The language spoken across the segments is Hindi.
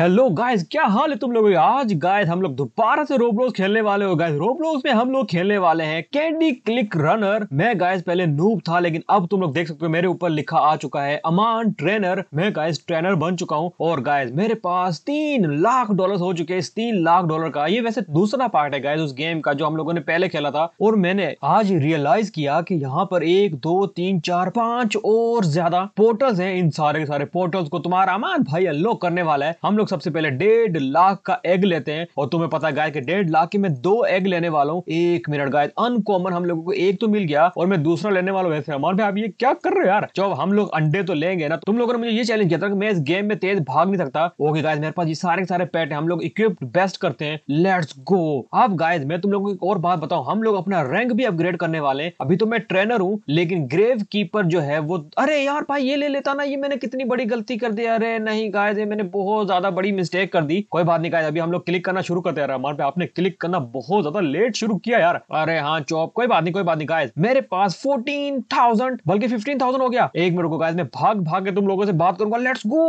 हेलो गाइस क्या हाल है तुम लोगों आज गाइस हम लोग दोबारा से रोबलोस खेलने वाले हो गाइस रोबलोस में हम लोग खेलने वाले हैं कैंडी क्लिक रनर मैं गाइस पहले नूब था लेकिन अब तुम लोग देख सकते हो मेरे ऊपर लिखा आ चुका है अमान ट्रेनर मैं गाइस ट्रेनर बन चुका हूँ और गाइस मेरे पास तीन लाख डॉलर हो चुके हैं इस तीन लाख डॉलर का ये वैसे दूसरा पार्ट है गायस उस गेम का जो हम लोगों ने पहले खेला था और मैंने आज रियलाइज किया की कि यहाँ पर एक दो तीन चार पांच और ज्यादा पोर्टल्स है इन सारे के सारे पोर्टल्स को तुम्हारा अमान भाई अल्लो करने वाला है हम लोग लोग सबसे पहले डेढ़ लाख का एग लेते हैं और तुम्हें पता गाय के डेढ़ लाख की मैं दो एग लेने वाला हूँ एक मिनट गाय अनकॉमन हम लोगों को एक तो मिल गया और मैं दूसरा लेने वाला हूँ वैसे अमर भाई आप ये क्या कर रहे हो यार जब हम लोग अंडे तो लेंगे ना तुम लोगों ने मुझे ये चैलेंज किया था कि मैं इस गेम में तेज भाग नहीं सकता ओके गाय मेरे पास ये सारे सारे पेट है हम लोग इक्विप्ड बेस्ट करते हैं लेट्स गो आप गाय मैं तुम लोगों को एक और बात बताऊ हम लोग अपना रैंक भी अपग्रेड करने वाले हैं अभी तो मैं ट्रेनर हूँ लेकिन ग्रेव कीपर जो है वो अरे यार भाई ये ले लेता ना ये मैंने कितनी बड़ी गलती कर दी अरे नहीं गाय मैंने बहुत ज्यादा बड़ी मिस्टेक कर दी कोई बात नहीं कहा अभी हम लोग क्लिक करना शुरू करते रहमान पे आपने क्लिक करना बहुत ज्यादा लेट शुरू किया यार अरे हाँ चौप कोई बात नहीं कोई बात नहीं कहा मेरे पास फोर्टीन थाउजेंड बल्कि फिफ्टीन थाउजेंड हो गया एक मिनट को कहा भाग भाग के तुम लोगों से बात करूंगा लेट्स गो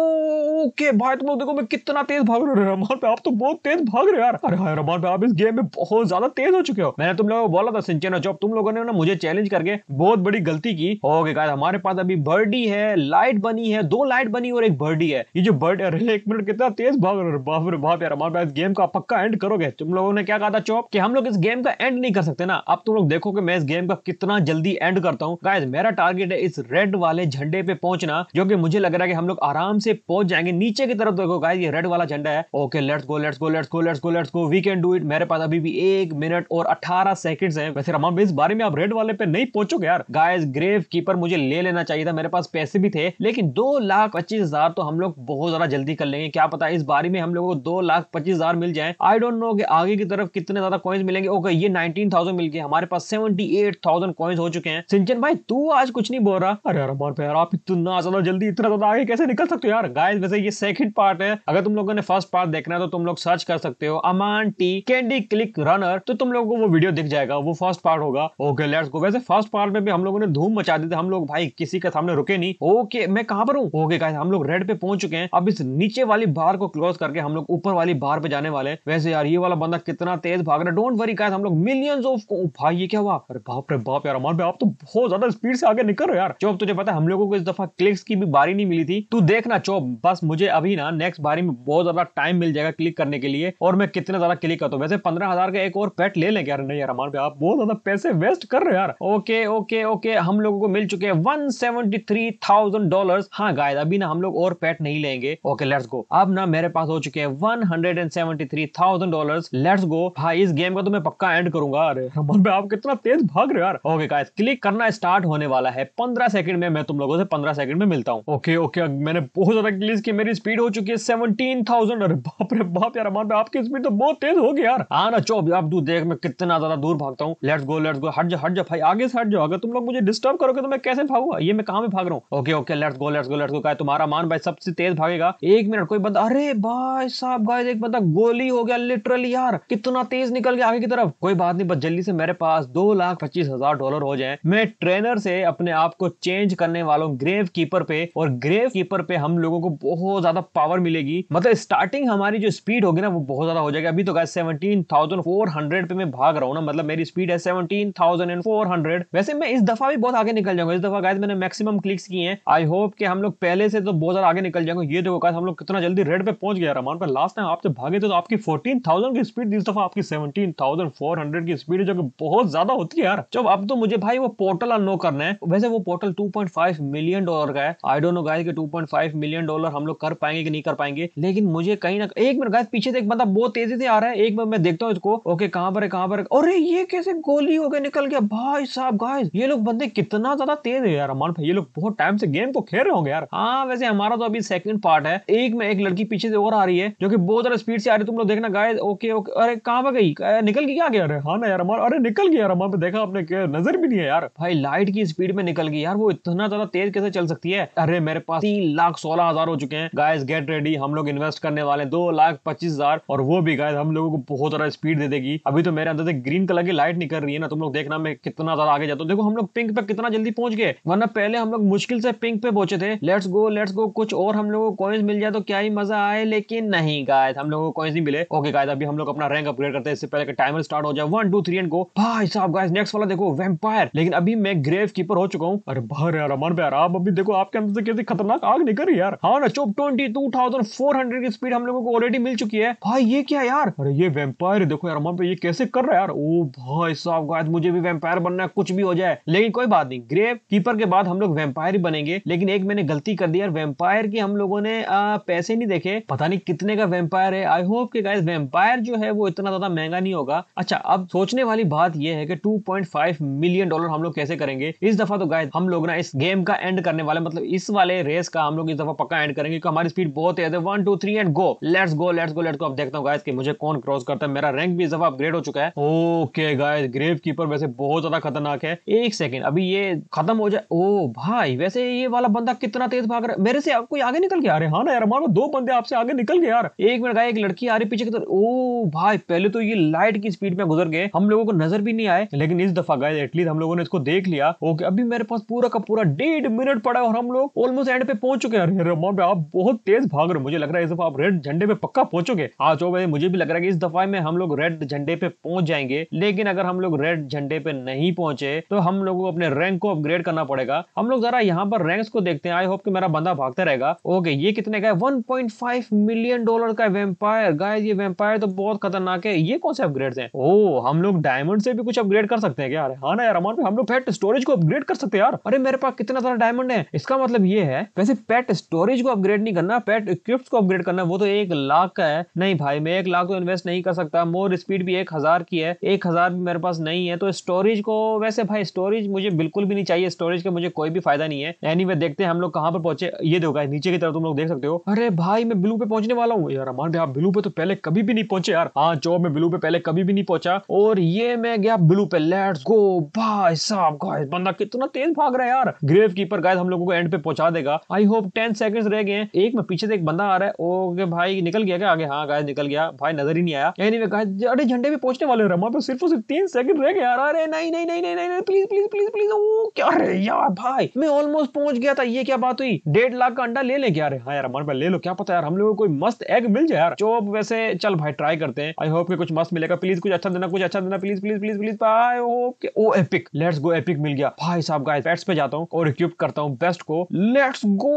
ओके भाई तुम लोग देखो मैं कितना तेज भाग रहा हूँ रहमान पे आप तो बहुत तेज भाग रहे यार अरे हाँ रहमान पे आप इस गेम में बहुत ज्यादा तेज हो चुके हो मैंने तुम लोगों को बोला था सिंचन और तुम लोगों ने ना मुझे चैलेंज करके बहुत बड़ी गलती की ओके गाइस हमारे पास अभी बर्डी है लाइट बनी है दो लाइट बनी और एक बर्डी है ये जो बर्ड अरे एक मिनट कितना तेज भाग रहे हो बाप रे बाप यार हमारे पास गेम का पक्का एंड करोगे तुम लोगों ने क्या कहा था चौप कि हम लोग इस गेम का एंड नहीं कर सकते ना अब तुम लोग देखो कि मैं इस गेम का कितना जल्दी एंड करता हूँ गाइज मेरा टारगेट है इस रेड वाले झंडे पे पहुंचना जो कि मुझे लग रहा है कि हम लोग आराम से पहुंच जाएंगे नीचे की तरफ देखो गाइज ये रेड वाला झंडा है okay let's go let's go let's go let's go let's go we can do it मेरे पास अभी भी एक मिनट और अठारह सेकंड है वैसे रमान इस बारे में आप रेड वाले पे नहीं पहुंचोगे यार गाइस ग्रेव कीपर मुझे ले लेना चाहिए था मेरे पास पैसे भी थे लेकिन दो लाख पच्चीस हजार तो हम लोग बहुत ज्यादा जल्दी कर लेंगे क्या पता है इस बारी में हम लोगों को दो लाख पच्चीस हजार मिल जाए आई डोंट नो कि आगे की तरफ कितने ज्यादा कॉइन्स मिलेंगे ओके ये नाइनटीन थाउजेंड मिल गए हमारे पास सेवेंटी एट थाउजेंड कॉइन्स हो चुके हैं सिंचन भाई तू आज कुछ नहीं बोल रहा अरे अरमान बार यार आप इतना ज्यादा जल्दी इतना ज्यादा आगे कैसे निकल सकते हो यार गाय वैसे ये सेकंड पार्ट है अगर तुम लोगों ने फर्स्ट पार्ट देखना है तो तुम लोग सर्च कर सकते हो Aman T candy click runner तो तुम लोगों को वो वीडियो दिख जाएगा वो फर्स्ट पार्ट होगा ओके लेट्स गो वैसे फर्स्ट पार्ट में भी हम लोगों ने धूम मचा दी थी हम लोग भाई किसी के सामने रुके नहीं ओके मैं कहां पर हूं ओके गाइस हम लोग रेड पे पहुंच चुके हैं अब इस नीचे वाली बार बार को क्लोज करके हम लोग ऊपर वाली बार पे जाने वाले वैसे यार ये वाला बंदा कितना तेज भाग रहा है डोंट वरी गाइस हम लोग मिलियंस ऑफ को भाई ये क्या हुआ अरे बाप रे बाप यार अमान भाई आप तो बहुत ज्यादा स्पीड से आगे निकल रहे हो यार चौब तुझे पता है हम लोगों को इस दफा क्लिक्स की भी बारी नहीं मिली थी तू देखना चौब बस मुझे अभी ना नेक्स्ट बारी में बहुत ज्यादा टाइम मिल जाएगा क्लिक करने के लिए और मैं कितने ज्यादा क्लिक करता हूँ वैसे पंद्रह का एक और पेट ले लेंगे यार नहीं यार अमान भाई आप बहुत ज्यादा पैसे वेस्ट कर रहे हो यार ओके ओके ओके हम लोगों को मिल चुके हैं one seventy three thousand dollar हाँ गायद अभी ना हम लोग और पेट नहीं लेंगे ओके लेट्स गो अब ना मेरे पास हो चुके हैं one hundred and seventy three thousand dollar let's go भाई इस गेम का तो मैं पक्का एंड करूंगा अरे रमन भाई आप कितना तेज भाग रहे यार ओके गाइस क्लिक करना स्टार्ट होने वाला है पंद्रह सेकंड में मैं तुम लोगों से पंद्रह सेकंड में मिलता हूँ ओके ओके मैंने बहुत ज्यादा क्लीज की मेरी स्पीड हो चुकी है सेवनटीन थाउजेंड अरे बाप रे बाप यार रमन भाई आपकी स्पीड तो बहुत तेज होगी यार आना हाँ चो अब तू देख मैं कितना ज्यादा दूर भागता हूँ लेट्स गो लेट्स गो हट जा हट जा भाई आगे से हट जाओ अगर तुम लोग मुझे डिस्टर्ब करोगे तो मैं कैसे भागूंगा ये मैं कहा भाग रहा हूँ okay okay let's go let's go let's go तुम्हारा मान भाई सबसे तेज भागेगा एक मिनट कोई बंदा अरे भाई साहब गाइस एक बंदा गोली हो गया लिटरली यार कितना तेज निकल गया आगे की तरफ कोई बात नहीं बस जल्दी से मेरे पास दो लाख पच्चीस हजार डॉलर हो जाए मैं ट्रेनर से अपने आप को चेंज करने वाला हूँ ग्रेव कीपर पे और ग्रेव कीपर पे हम लोगों को बहुत ज्यादा पावर मिलेगी मतलब स्टार्टिंग हमारी जो स्पीड होगी ना वो बहुत ज्यादा हो जाएगी अभी तो guys seventeen thousand four hundred पे मैं भाग रहा हूँ ना मतलब मेरी स्पीड है seventeen thousand and four hundred वैसे मैं इस दफा भी बहुत आगे निकल जाऊंगा इस दफा गाइस मैंने मैक्सिमम क्लिक्स किए हैं आई होप कि हम लोग पहले से तो बहुत ज्यादा आगे निकल जाएंगे ये देखो गाइस हम लोग कितना जल्दी रेड हंड्रेड पे पहुंच गया रमान पर लास्ट टाइम आपसे भागे थे तो आपकी फोर्टीन थाउजेंड की स्पीड इस दफा आपकी सेवनटीन थाउजेंड फोर हंड्रेड की स्पीड है जो कि बहुत ज्यादा होती है यार जब अब तो मुझे भाई वो पोर्टल अनो करना है वैसे वो portal two point five million dollar का है I don't know guy two point five million dollar हम लोग कर पाएंगे कि नहीं कर पाएंगे लेकिन मुझे कहीं ना एक मिनट गाय पीछे से एक बंदा बहुत तेजी से आ रहा है एक मिनट मैं देखता हूँ इसको ओके कहाँ पर है कहाँ पर अरे ये कैसे गोली हो होकर निकल गया भाई साहब गाय ये लोग बंदे कितना ज्यादा तेज है यार रमान भाई ये लोग बहुत टाइम से गेम को खेल रहे होंगे यार हाँ वैसे हमारा तो अभी सेकंड पार्ट है एक में एक लड़की पीछे से और आ रही है जो कि बहुत ज्यादा स्पीड से आ रही है तुम लोग देखना गाय ओके ओके अरे कहाँ पर गई निकल गई क्या अरे हाँ ना यार हमारा अरे निकल गया यार हमारे देखा आपने नजर भी नहीं है यार भाई लाइट की स्पीड में निकल गई यार वो इतना ज्यादा तेज कैसे चल सकती है अरे मेरे पास तीन लाख सोलह हजार हो चुके हैं गायस गेट रेडी हम लोग इन्वेस्ट करने वाले दो लाख पच्चीस हजार और वो भी गाइस हम लोगों को बहुत ज्यादा स्पीड दे देगी अभी तो मेरे अंदर से ग्रीन कलर की लाइट निकल रही है ना तुम लोग देखना मैं कितना ज्यादा आगे जाता हूँ देखो हम लोग पिंक पे कितना जल्दी पहुंच गए वरना पहले हम लोग मुश्किल से पिंक पे पहुंचे थे लेट्स गो लेट्स गो कुछ और हम लोग को कॉइन्स मिल जाए तो क्या ही मजा गाय लेकिन नहीं गाय हम लोगों को कॉइन्स नहीं मिले ओके गाय अभी हम लोग अपना रैंक अपग्रेड करते हैं इससे पहले टाइमर स्टार्ट हो जाए one two three and go भाई साहब गाइस नेक्स्ट वाला देखो वेम्पायर लेकिन अभी मैं ग्रेव कीपर हो चुका हूँ अरे भर यार अमन प्यार आप अभी देखो आपके अंदर से कैसे खतरनाक आग निकल यार हाँ ना चौप twenty two thousand four hundred की स्पीड हम लोगों को ऑलरेडी मिल चुकी है भाई ये क्या यार अरे ये वेम्पायर देखो यार अमन पे ये कैसे कर रहा है यार ओ भाई साहब गाय मुझे भी वेम्पायर बनना है कुछ भी हो जाए लेकिन कोई बात नहीं ग्रेव कीपर के बाद हम लोग वेम्पायर ही बनेंगे लेकिन एक मैंने गलती कर दी यार वेम्पायर की हम लोगों ने पैसे नहीं देखे देखे पता नहीं कितने का वेम्पायर है आई होप के गाइस वेम्पायर जो है वो इतना ज्यादा महंगा नहीं होगा अच्छा अब सोचने वाली बात यह है कि 2.5 मिलियन डॉलर हम लोग कैसे करेंगे इस दफा तो गाइस हम लोग ना इस गेम का एंड करने वाले मतलब इस वाले रेस का हम लोग इस दफा पक्का एंड करेंगे क्योंकि हमारी स्पीड बहुत तेज है one two three and go let's go let's go let's go अब देखता हूँ गायस की मुझे कौन क्रॉस करता है मेरा रैंक भी इस दफा अपग्रेड हो चुका है ओके गाइस ग्रेव कीपर वैसे बहुत ज्यादा खतरनाक है एक सेकेंड अभी ये खत्म हो जाए ओ भाई वैसे ये वाला बंदा कितना तेज भाग रहा है मेरे से कोई आगे निकल के आ रहे हाँ ना यार हमारे दो बंदे बंदे आपसे आगे निकल गए यार एक मिनट का एक लड़की आ रही पीछे की तरफ ओ भाई पहले तो ये लाइट की स्पीड में गुजर गए हम लोगों को नजर भी नहीं आए लेकिन इस दफा गए एटलीस्ट हम लोगों ने इसको देख लिया ओके अभी मेरे पास पूरा का पूरा डेढ़ मिनट पड़ा और हम लोग ऑलमोस्ट एंड पे पहुंच चुके हैं आप बहुत तेज भाग रहे हो मुझे लग रहा है इस दफा आप रेड झंडे पे पक्का पहुंचोगे आज हाँ, मुझे भी लग रहा है कि इस दफा में हम लोग रेड झंडे पे पहुंच जाएंगे लेकिन अगर हम लोग रेड झंडे पे नहीं पहुंचे तो हम लोगों को अपने रैंक को अपग्रेड करना पड़ेगा हम लोग जरा यहाँ पर रैंक को देखते हैं आई होप कि मेरा बंदा भागता रहेगा ओके ये कितने का है 1.5 फाइव मिलियन डॉलर का वेम्पायर गाइस ये वेम्पायर तो बहुत खतरनाक है ये कौन से अपग्रेड हैं ओ हम लोग डायमंड से भी कुछ अपग्रेड कर सकते हैं क्या यार हाँ ना यार अमन हम लोग पेट स्टोरेज को अपग्रेड कर सकते हैं यार अरे मेरे पास कितना सारा डायमंड है इसका मतलब ये है वैसे पेट स्टोरेज को अपग्रेड नहीं करना पेट इक्विप्ट को अपग्रेड करना वो तो एक लाख का है नहीं भाई मैं एक लाख तो इन्वेस्ट नहीं कर सकता मोर स्पीड भी एक हजार की है एक हजार भी मेरे पास नहीं है तो स्टोरेज को वैसे भाई स्टोरेज मुझे बिल्कुल भी नहीं चाहिए स्टोरेज का मुझे कोई भी फायदा नहीं है एनी anyway, देखते हैं हम लोग कहाँ पर पहुंचे ये देखो नीचे की तरफ तुम लोग देख सकते हो अरे भाई मैं ब्लू पे पहुंचने वाला हूँ यार अमान भाई आप ब्लू पे तो पहले कभी भी नहीं पहुंचे यार हाँ जॉब में ब्लू पे पहले कभी भी नहीं पहुंचा और ये मैं गया ब्लू पे लेट्स गो भाई साहब गाइस बंदा कितना तेज भाग रहा है यार ग्रेव कीपर गाइस हम लोगों को एंड पे पहुंचा देगा आई होप टेन सेकंड रह गए हैं एक में पीछे से एक बंदा आ रहा है ओके भाई निकल गया क्या आगे हाँ गाय निकल गया भाई नजर ही नहीं आया एनीवे गाइस अरे झंडे भी पहुंचने वाले रमा पे सिर्फ और सिर्फ तीन सेकंड रह गए यार अरे नहीं नहीं नहीं नहीं नहीं प्लीज प्लीज प्लीज प्लीज ओ क्या रे यार भाई मैं ऑलमोस्ट पहुंच गया था ये क्या बात हुई डेढ़ लाख का अंडा ले लें क्या रे हाँ यार भाई ले लो क्या पता यार हम लोग कोई मस्त एग मिल जाए यार जो वैसे चल भाई ट्राई करते हैं आई होप कि कुछ मस्त मिलेगा प्लीज कुछ अच्छा देना कुछ अच्छा देना please please please please I hope कि ओ एपिक लेट्स गो एपिक मिल गया भाई साहब गाइस पेट्स पे जाता हूँ और इक्विप करता हूँ बेस्ट को लेट्स गो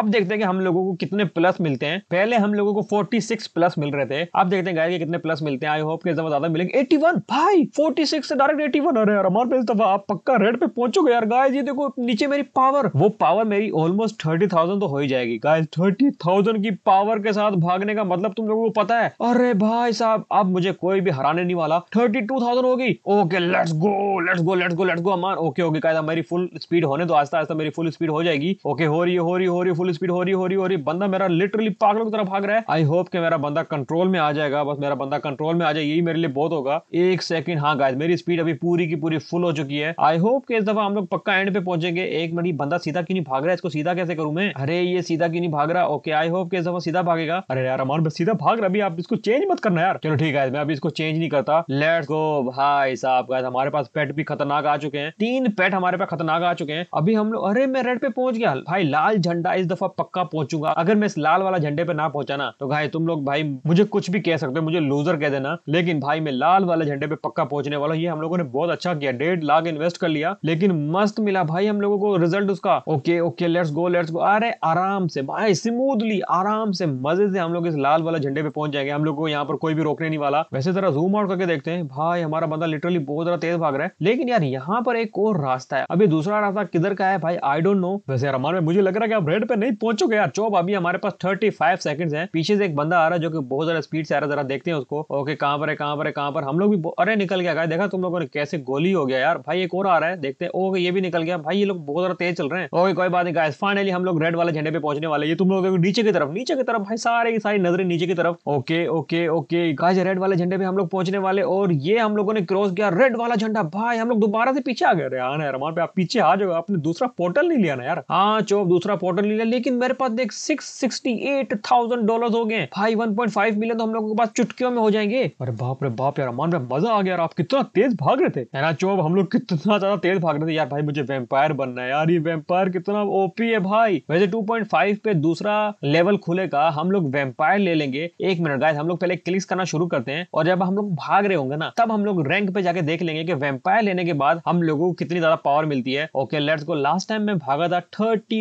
अब देखते हैं कि हम लोगों को कितने प्लस मिलते हैं पहले हम लोगों को 46 प्लस मिल रहे थे अब देखते हैं गाइस कितने प्लस मिलते हैं आई होप कि ज्यादा मिलेंगे 81 भाई 46 से डायरेक्ट 81 अरे यार हमारे पेज तो आप पक्का रेड पे पहुंचोगे यार गाइस ये देखो नीचे मेरी पावर वो पावर मेरी ऑलमोस्ट 30000 तो हो ही जाएगी गाइस 30000 की पावर के साथ भागने का मतलब तुम लोगों को पता है अरे भाई साहब अब मुझे कोई भी हराने नहीं वाला थर्टी टू थाउजेंड होगी okay let's go let's go let's go let's go Aman okay okay कायदा मेरी फुल स्पीड होने तो आस्ता आस्ता मेरी फुल स्पीड हो जाएगी ओके हो रही है हो रही हो रही फुल स्पीड हो रही हो रही हो रही बंदा मेरा लिटरली पागलों की तरफ भाग रहा है आई होप के मेरा बंदा कंट्रोल में आ जाएगा बस मेरा बंदा कंट्रोल में आ जाए यही मेरे लिए बहुत होगा एक सेकंड हाँ गाय मेरी स्पीड अभी पूरी की पूरी फुल हो चुकी है आई होप के इस दफा हम लोग पक्का एंड पे पहुंचेंगे एक मिनट बंदा सीधा क्यों नहीं भाग रहा है इसको सीधा कैसे करूं मैं अरे ये सीधा क्यों नहीं भाग रहा ओके आई होप के इस वो सीधा भागेगा अरे यार अमान सीधा भाग रहा अभी आप इसको चेंज मत करना यार चलो ठीक है मैं अभी इसको चेंज नहीं करता लेट्स गो भाई साहब हमारे पास पेट भी खतरनाक आ चुके हैं तीन पेट हमारे पास खतरनाक आ चुके हैं अभी हम लोग अरे मैं रेड पे पहुंच गया भाई लाल झंडा इस दफा पक्का पहुंचूंगा अगर मैं इस लाल वाला झंडे पे ना पहुंचा ना तो भाई तुम लोग भाई मुझे कुछ भी कह सकते हो मुझे लूजर कह देना लेकिन भाई मैं लाल वाले झंडे पे पक्का पहुंचने वाला ये हम लोगों ने बहुत अच्छा किया डेढ़ लाख इन्वेस्ट कर लिया लेकिन मस्त मिला भाई हम लोगों को रिजल्ट उसका okay okay let's go let's go अरे आराम से भाई स्मूथली आराम आराम से मजे से हम लोग इस लाल वाला झंडे पे पहुंच जाएंगे हम लोग को यहाँ पर कोई भी रोकने नहीं वाला वैसे जरा जूम आउट करके देखते हैं भाई हमारा बंदा लिटरली बहुत ज्यादा तेज भाग रहा है लेकिन यार यहाँ पर एक और रास्ता है अभी दूसरा रास्ता किधर का है भाई आई डोंट नो वैसे यार हमारे मुझे लग रहा है कि आप रेड पे नहीं पहुंचोगे यार चौप अभी हमारे पास थर्टी फाइव सेकंड है पीछे से एक बंदा आ रहा है जो की बहुत ज्यादा स्पीड से आ रहा है जरा देखते हैं उसको ओके कहाँ पर है कहाँ पर है कहाँ पर हम लोग भी अरे निकल गया गाय देखा तुम लोगों ने कैसे गोली हो गया यार भाई एक और आ रहा है देखते हैं ओके ये भी निकल गया भाई ये लोग बहुत ज्यादा तेज चल रहे हैं ओके कोई बात नहीं गाय फाइनली हम लोग रेड वाले झंडे पे पहुंचने वाले ये तुम लोग नीचे की तरफ नीचे नीचे की तरफ भाई सारे की सारी नजरें नीचे की तरफ okay okay okay guys red वाले झंडे पे हम लोग पहुंचने वाले और ये हम लोगों ने क्रॉस किया रेड वाला झंडा भाई हम लोग दोबारा से पीछे आ गए यार ना यार पे आप पीछे आ जाओ आपने दूसरा पोर्टल नहीं लिया ना यार हाँ चो दूसरा पोर्टल नहीं लिया लेकिन मेरे पास देख six sixty eight thousand dollar हो गए भाई वन पॉइंट फाइव मिलियन तो हम लोगों के पास चुटकियों में हो जाएंगे अरे बाप रे बाप यार अमान भाई मजा आ गया आप कितना तेज भाग रहे थे है ना चो हम लोग कितना ज्यादा तेज भाग रहे थे यार भाई मुझे वेम्पायर बनना है यार ये वेम्पायर कितना ओपी है भाई वैसे टू पॉइंट फाइव पे दूसरा लेवल खुल खुलेगा हम लोग वेम्पायर ले लेंगे एक मिनट गाइस हम लोग पहले क्लिक्स करना शुरू करते हैं और जब हम लोग भाग रहे होंगे ना तब हम लोग रैंक पे जाके देख लेंगे कि वेम्पायर लेने के बाद हम लोगों को कितनी ज्यादा पावर मिलती है okay let's go last time में भागा था थर्टी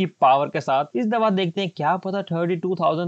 की पावर के साथ इस दफा देखते हैं क्या पता थर्टी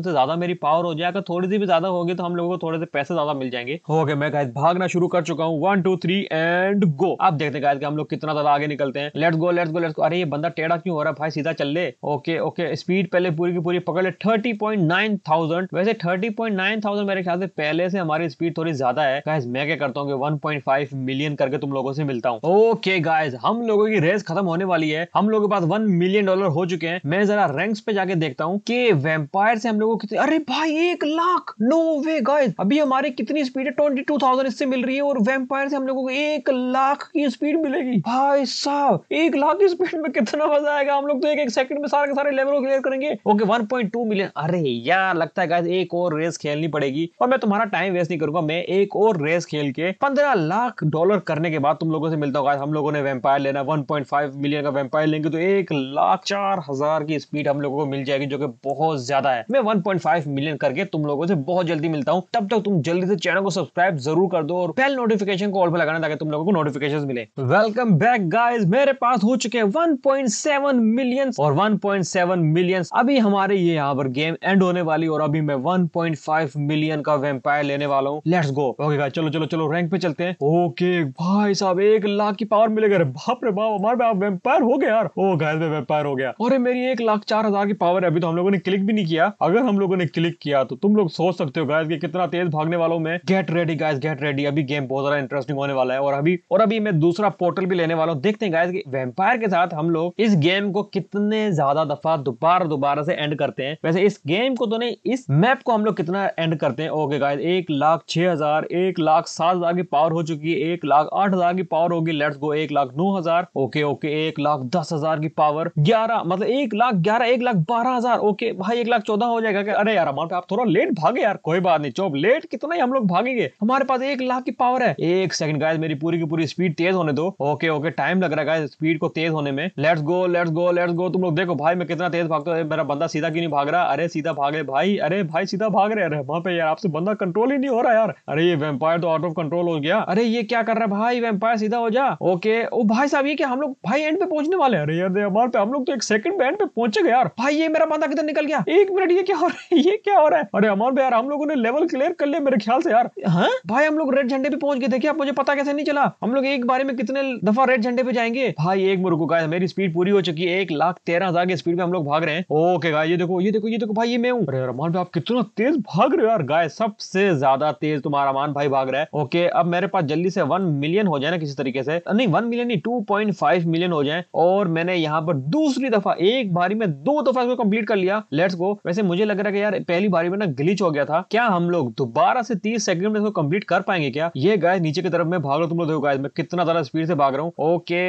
से ज्यादा मेरी पावर हो जाएगा थोड़ी सी भी ज्यादा होगी तो हम लोगों को थोड़े से पैसे ज्यादा मिल जाएंगे ओके मैं गाइस भागना शुरू कर चुका हूँ one two three and go आप देखते गाइस हम लोग कितना ज्यादा आगे निकलते हैं let's go let's go let's go अरे ये बंदा टेढ़ा क्यों हो रहा है भाई सीधा चल ले ओके ओके स्पीड पहले पूरी की पूरी थोड़ी पकड़ ले थर्टी पॉइंट नाइन थाउजेंड वैसे थर्टी पॉइंट नाइन थाउजेंड मेरे ख्याल से पहले से हमारी स्पीड थोड़ी ज्यादा है गाइज मैं क्या करता हूँ वन पॉइंट फाइव मिलियन करके तुम लोगों से मिलता हूँ ओके गाइज हम लोगों की रेस खत्म होने वाली है हम लोगों के पास वन मिलियन डॉलर हो चुके हैं मैं जरा रैंक पे जाके देखता हूँ की वेम्पायर से हम लोगों को अरे भाई एक लाख नो वे गाइज अभी हमारी कितनी स्पीड है ट्वेंटी टू थाउजेंड इससे मिल रही है और वेम्पायर से हम लोगों को एक लाख की स्पीड मिलेगी भाई साहब एक लाख की स्पीड में कितना मजा आएगा हम लोग तो एक एक सेकंड में सारे के सारे लेवल को क्लियर करेंगे ओके वन 1.2 मिलियन अरे यार लगता है एक और रेस खेलनी पड़ेगी और मैं तुम्हारा टाइम वेस्ट नहीं करूंगा मैं एक और रेस खेल के पंद्रह लाख डॉलर करने के बाद तुम लोगों से मिलता होगा हम लोगों ने वेम्पायर लेना 1.5 मिलियन का वेम्पायर लेंगे तो एक लाख चार हजार की स्पीड हम लोगों को मिल जाएगी जो कि बहुत ज्यादा है मैं 1.5 मिलियन करके तुम लोगों से बहुत जल्दी मिलता हूँ तब तक तुम जल्दी से चैनल को सब्सक्राइब जरूर कर दो और बेल नोटिफिकेशन को ऑल पर लगाना ताकि तुम लोगों को नोटिफिकेशन मिले वेलकम बैक गाइज मेरे पास हो चुके 1.7 मिलियन और 1.7 मिलियन अभी हमारे ये यहाँ पर गेम एंड होने वाली और अभी मैं 1.5 मिलियन का वेम्पायर लेने वाला हूँ लेट्स गो ओके चलो चलो चलो रैंक पे चलते हैं ओके भाई साहब एक लाख की पावर मिलेगा बाप रे बाप हमारे वेम्पायर हो गया यार ओ गाय में वेम्पायर हो गया और मेरी एक लाख चार हजार की पावर है अभी तो हम लोगों ने क्लिक भी नहीं किया अगर हम लोगों ने क्लिक किया तो तुम लोग सोच सकते हो गाइस कि कितना तेज भागने वाला हूँ मैं get ready guys get ready अभी गेम बहुत ज्यादा इंटरेस्टिंग होने वाला है और अभी और अभी मैं दूसरा पोर्टल भी लेने वाला हूँ देखते हैं गाइस कि वेम्पायर के साथ हम लोग इस गेम को कितने ज्यादा दफा दोबारा दोबारा से एंड कर करते हैं वैसे इस गेम को तो नहीं इस मैप को हम लोग कितना एंड करते हैं ओके गाइस एक लाख छह हजार एक लाख सात हजार की पावर हो चुकी है एक लाख आठ हजार की पावर होगी लेट्स गो एक लाख नौ हजार ओके ओके एक लाख दस हजार की पावर ग्यारह मतलब एक लाख ग्यारह एक लाख बारह हजार ओके भाई एक लाख चौदह हो जाएगा क्या अरे यार अमाउंट आप थोड़ा लेट भागे यार कोई बात नहीं चौब लेट कितना ही हम लोग भागेंगे हमारे पास एक लाख की पावर है एक सेकंड गाइस मेरी पूरी की पूरी स्पीड तेज होने दो ओके ओके टाइम लग रहा है स्पीड को तेज होने में let's go let's go let's go तुम लोग देखो भाई मैं कितना तेज भागता हूँ मेरा बंदा सीधा क्यों नहीं भाग रहा अरे सीधा भाग रहे भाई अरे भाई सीधा भाग रहे अरे वहां पे यार आपसे बंदा कंट्रोल ही नहीं हो रहा यार अरे ये वेम्पायर तो आउट ऑफ कंट्रोल हो गया अरे ये क्या कर रहा है भाई वेम्पायर सीधा हो जा ओके ओ भाई साहब ये क्या हम लोग भाई एंड पे पहुंचने वाले अरे यार हमारे पे हम लोग तो एक सेकंड में एंड पे पहुंचे गए यार भाई ये मेरा बंदा किधर निकल गया एक मिनट ये क्या हो रहा है ये क्या हो रहा है अरे अमर यार हम लोगों ने लेवल क्लियर कर लिया मेरे ख्याल से यार हाँ भाई हम लोग रेड झंडे पे पहुंच गए थे क्या मुझे पता कैसे नहीं चला हम लोग एक बारे में कितने दफा रेड झंडे पे जाएंगे भाई एक मुर्गो का मेरी स्पीड पूरी हो चुकी है एक लाख तेरह हजार की स्पीड में हम लोग भाग रहे हैं ओके भाई ये देखो ये देखो ये देखो भाई ये मैं हूँ अरे रमान भाई आप कितना तेज भाग रहे हो यार गाय सबसे ज्यादा तेज तुम्हारा मान भाई भाग रहा है ओके अब मेरे पास जल्दी से वन मिलियन हो जाए ना किसी तरीके से नहीं वन मिलियन नहीं टू पॉइंट फाइव मिलियन हो जाए और मैंने यहाँ पर दूसरी दफा एक बारी में दो दफा इसको कम्प्लीट कर लिया लेट्स गो वैसे मुझे लग रहा है यार पहली बारी में ना ग्लिच हो गया था क्या हम लोग दोबारा से तीस सेकंड में इसको कम्प्लीट कर पाएंगे क्या ये गाय नीचे की तरफ में भाग रहा हूँ तुम लोग गाय मैं कितना ज्यादा स्पीड से भाग रहा हूँ ओके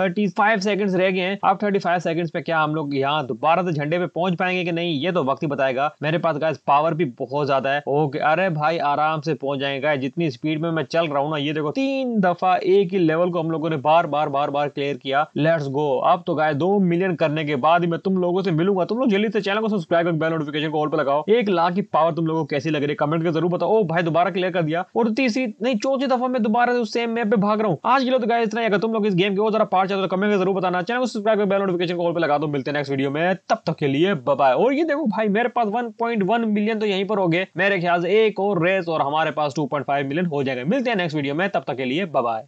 थर्टी फाइव सेकंड रह गए हैं अब थर्टी फाइव सेकंड पे क्या हम लोग यहाँ दोबारा से झंडे पे पहुंच पाए पाएंगे कि नहीं ये तो वक्त ही बताएगा मेरे पास गाय पावर भी बहुत ज्यादा है ओके अरे भाई आराम से पहुंच जाएगा जितनी स्पीड में मैं चल रहा हूँ ना ये देखो तीन दफा एक ही लेवल को हम लोगों ने बार बार बार बार क्लियर किया लेट्स गो अब तो गाय दो मिलियन करने के बाद ही मैं तुम लोगों से मिलूंगा तुम लोग जल्दी से चैनल को सब्सक्राइब कर बेल नोटिफिकेशन को ऑल पर लगाओ एक लाख की पावर तुम लोगों को कैसी लग रही है कमेंट कर जरूर बताओ भाई दोबारा क्लियर कर दिया और तीसरी नहीं चौथी दफा मैं दोबारा उस सेम मैप पे भाग रहा हूँ आज के लिए तो गाय इतना अगर तुम लोग इस गेम के और जरा पार्ट चाहते हो कमेंट तो कर जरूर बताना चैनल को सब्सक्राइब कर बेल नोटिफिकेशन को ऑल पर लगा दो मिलते हैं नेक्स्ट वीडियो में तब तक के लिए बाय और ये देखो भाई मेरे पास 1.1 मिलियन तो यहीं पर हो गए मेरे ख्याल से एक और रेस और हमारे पास 2.5 मिलियन हो जाएगा मिलते हैं नेक्स्ट वीडियो में तब तक के लिए बाय